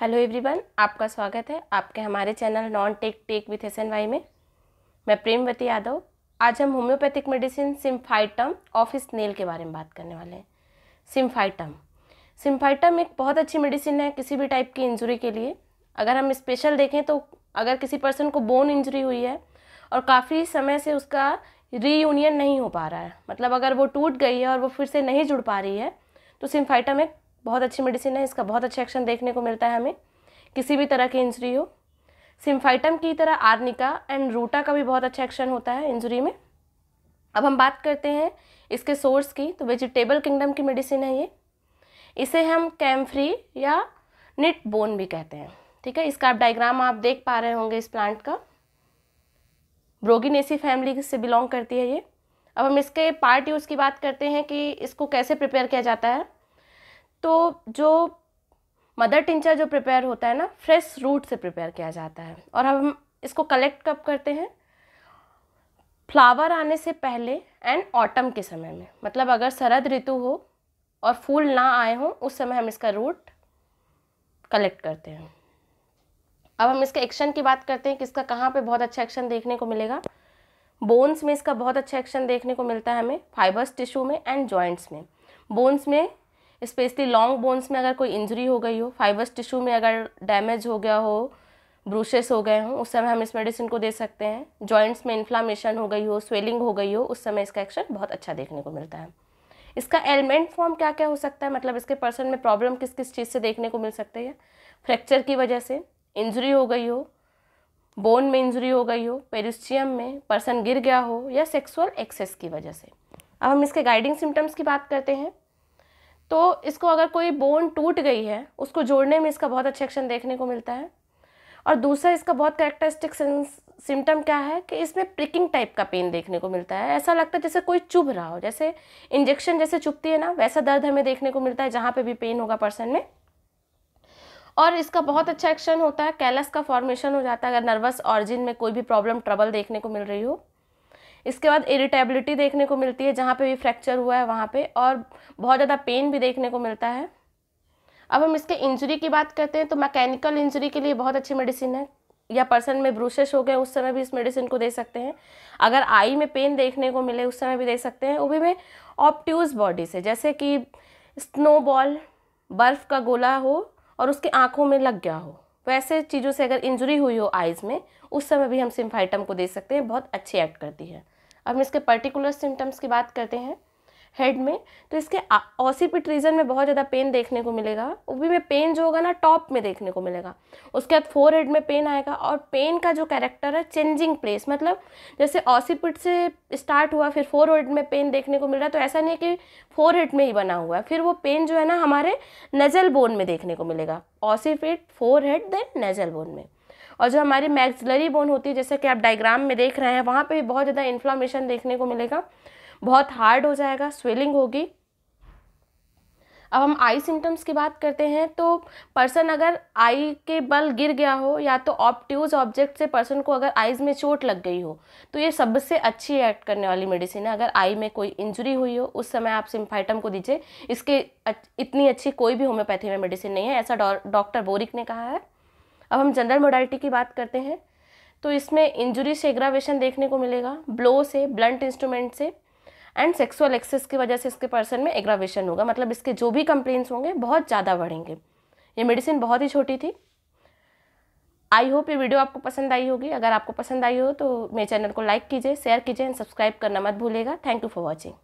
hello everyone आपका स्वागत है आपके हमारे channel non tech tech with S N Y में मैं प्रेमवती यादव आज हम homeopathic medicine symphytum officinale के बारे में बात करने वाले हैं सिम्फाइटम सिम्फाइटम एक बहुत अच्छी मेडिसिन है किसी भी टाइप की इंजरी के लिए अगर हम स्पेशल देखें तो अगर किसी पर्सन को बोन इंजरी हुई है और काफ़ी समय से उसका रीयूनियन नहीं हो पा रहा है मतलब अगर वो टूट गई है और वो फिर से नहीं जुड़ पा रही है तो सिम्फाइटम एक बहुत अच्छी मेडिसिन है इसका बहुत अच्छा एक्शन देखने को मिलता है हमें किसी भी तरह की इंजरी हो सिम्फाइटम की तरह आर्निका एंड रूटा का भी बहुत अच्छा एक्शन होता है इंजरी में अब हम बात करते हैं इसके सोर्स की तो वेजिटेबल किंगडम की मेडिसिन है ये इसे हम कैम्फ्री या निट बोन भी कहते हैं ठीक है इसका आप डायग्राम आप देख पा रहे होंगे इस प्लांट का ब्रोगिनेसी फैमिली से बिलोंग करती है ये अब हम इसके पार्ट यूज़ की बात करते हैं कि इसको कैसे प्रिपेयर किया जाता है तो जो मदर टिंचा जो प्रिपेयर होता है ना फ्रेश रूट से प्रिपेयर किया जाता है और हम इसको कलेक्ट कब करते हैं फ्लावर आने से पहले एंड ऑटम के समय में मतलब अगर शरद ऋतु हो और फूल ना आए हों उस समय हम इसका रूट कलेक्ट करते हैं अब हम इसके एक्शन की बात करते हैं कि इसका कहाँ पर बहुत अच्छा एक्शन देखने को मिलेगा बोन्स में इसका बहुत अच्छा एक्शन देखने को मिलता है हमें फाइबर्स टिश्यू में एंड जॉइंट्स में बोन्स में स्पेशली लॉन्ग बोन्स में अगर कोई इंजरी हो गई हो फाइबर्स टिश्यू में अगर डैमेज हो गया हो ब्रूशेस हो गए हों उस समय हम इस मेडिसिन को दे सकते हैं जॉइंट्स में इन्फ्लामेशन हो गई हो स्वेलिंग हो गई हो उस समय इसका एक्शन बहुत अच्छा देखने को मिलता है इसका एलिमेंट फॉर्म क्या क्या हो सकता है मतलब इसके पर्सन में प्रॉब्लम किस किस चीज़ से देखने को मिल सकती है फ्रैक्चर की वजह से इंजरी हो गई हो बोन में इंजरी हो गई हो पेरिस्टियम में पर्सन गिर गया हो या सेक्सुअल एक्सेस की वजह से अब हम इसके गाइडिंग सिम्टम्स की बात करते हैं तो इसको अगर कोई बोन टूट गई है उसको जोड़ने में इसका बहुत अच्छा एक्शन देखने को मिलता है और दूसरा इसका बहुत करेक्टरिस्टिक सिम्टम क्या है कि इसमें प्रिकिंग टाइप का पेन देखने को मिलता है ऐसा लगता है जैसे कोई चुभ रहा हो जैसे इंजेक्शन जैसे चुभती है ना वैसा दर्द हमें देखने को मिलता है जहाँ पे भी पेन होगा पर्सन में और इसका बहुत अच्छा एक्शन होता है कैलस का फॉर्मेशन हो जाता है अगर नर्वस ऑरिजिन में कोई भी प्रॉब्लम ट्रबल देखने को मिल रही हो इसके बाद इरिटेबिलिटी देखने को मिलती है जहाँ पे भी फ्रैक्चर हुआ है वहाँ पे और बहुत ज़्यादा पेन भी देखने को मिलता है अब हम इसके इंजरी की बात करते हैं तो मैकेनिकल इंजरी के लिए बहुत अच्छी मेडिसिन है या पर्सन में ब्रूशेस हो गए उस समय भी इस मेडिसिन को दे सकते हैं अगर आई में पेन देखने को मिले उस समय भी दे सकते हैं वो भी में ऑप्ट्यूज़ बॉडी से जैसे कि स्नोबॉल बर्फ़ का गोला हो और उसके आँखों में लग गया हो वैसे चीज़ों से अगर इंजरी हुई हो आइज़ में उस समय भी हम सिम्फाइटम को दे सकते हैं बहुत अच्छी एक्ट करती है अब हम इसके पर्टिकुलर सिम्टम्स की बात करते हैं हेड में तो इसके ऑसीपिट रीजन में बहुत ज़्यादा पेन देखने को मिलेगा वो भी में पेन जो होगा ना टॉप में देखने को मिलेगा उसके बाद फोर हेड में पेन आएगा और पेन का जो कैरेक्टर है चेंजिंग प्लेस मतलब जैसे ऑसीपिट से स्टार्ट हुआ फिर फोर हेड में पेन देखने को मिल रहा है तो ऐसा नहीं है कि फोर हेड में ही बना हुआ है फिर वो पेन जो है ना हमारे नजल बोन में देखने को मिलेगा occiput forehead then nasal bone में और जो हमारी मैक्सिलरी बोन होती है जैसे कि आप डायग्राम में देख रहे हैं वहाँ पर भी बहुत ज़्यादा इन्फ्लामेशन देखने को मिलेगा बहुत हार्ड हो जाएगा स्वेलिंग होगी अब हम आई सिम्टम्स की बात करते हैं तो पर्सन अगर आई के बल गिर गया हो या तो ऑप्टिज़ ऑब्जेक्ट से पर्सन को अगर आईज में चोट लग गई हो तो ये सबसे अच्छी एक्ट करने वाली मेडिसिन है अगर आई में कोई इंजरी हुई हो उस समय आप सिम्फाइटम को दीजिए इसके इतनी अच्छी कोई भी होम्योपैथी में मेडिसिन नहीं है ऐसा डॉक्टर बोरिक ने कहा है अब हम जनरल मोडालिटी की बात करते हैं तो इसमें इंजुरी से एग्रावेशन देखने को मिलेगा ब्लो से ब्लंट इंस्ट्रूमेंट से एंड सेक्सुअल एक्सेस की वजह से इसके पर्सन में एग्रावेशन होगा मतलब इसके जो भी कंप्लेंट्स होंगे बहुत ज़्यादा बढ़ेंगे ये मेडिसिन बहुत ही छोटी थी आई होप ये वीडियो आपको पसंद आई होगी अगर आपको पसंद आई हो तो मेरे चैनल को लाइक कीजिए शेयर कीजिए एंड सब्सक्राइब करना मत भूलेगा थैंक यू फॉर वॉचिंग